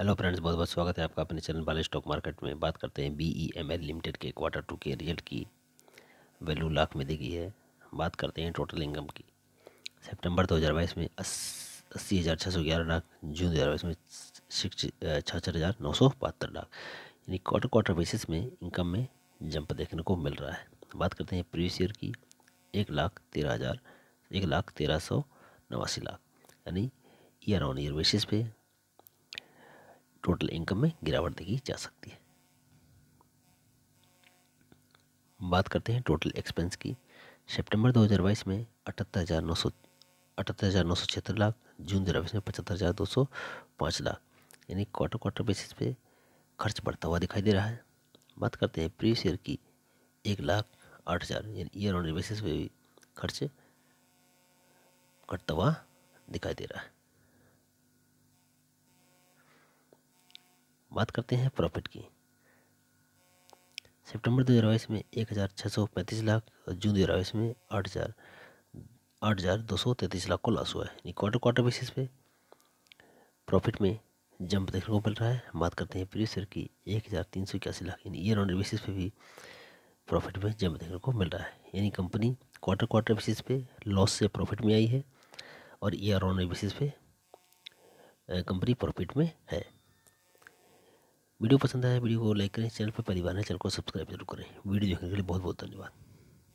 hello friends बहुत बहुत स्वागत है आपका अपने चैनल वाले स्टॉक मार्केट में बात करते हैं B E M L limited के क्वार्टर टू के रिजल्ट की वैल्यू लाख में गई है बात करते हैं टोटल इनकम की सितंबर 2022 में अस्सी हज़ार छः सौ ग्यारह लाख जून दो हज़ार बाईस में छहत्तर हज़ार नौ सौ बहत्तर लाख यानी क्वार्टर क्वार्टर बेसिस में इनकम में जंप देखने को मिल रहा है बात करते हैं प्रीवियस ईयर की एक लाख तेरह हज़ार एक लाख तेरह सौ नवासी लाख यानी ईयर ऑन ईयर बेसिस पे टोटल इनकम में गिरावट देखी जा सकती है बात करते हैं टोटल एक्सपेंस की सितंबर 2022 में अठहत्तर हज़ार नौ सौ अठहत्तर हज़ार नौ सौ छिहत्तर लाख जून दो हज़ार में पचहत्तर हज़ार दो सौ पाँच लाख यानी क्वार्टर क्वार्टर बेसिस पे खर्च बढ़ता हुआ दिखाई दे रहा है बात करते हैं प्रीवियस ईयर की एक लाख आठ हज़ार यानी ईयर ऑन बेसिस पे भी खर्च घटता हुआ दिखाई दे रहा है बात करते हैं प्रॉफिट की सितंबर बाईस में एक हज़ार छः सौ पैंतीस लाख और जून बाईस में आठ हज़ार आठ हज़ार दो सौ तैंतीस लाख को लॉस हुआ है यानी क्वार्टर क्वार्टर बेसिस पे प्रॉफिट में जंप देखने को मिल रहा है बात करते हैं प्रीवियस ईयर की एक हज़ार तीन सौ इक्यासी लाख यानी ईयर ऑन बेसिस पे भी प्रॉफिट में जंप देखने को मिल रहा है यानी कंपनी क्वार्टर क्वार्टर बेसिस पे लॉस से प्रॉफिट में आई है और ईयर ऑन बेसिस पे कंपनी प्रॉफिट में है वीडियो पसंद आया वीडियो को लाइक करें चैनल पर परिवार है चैनल को सब्सक्राइब जरूर करें वीडियो देखने के लिए बहुत बहुत धन्यवाद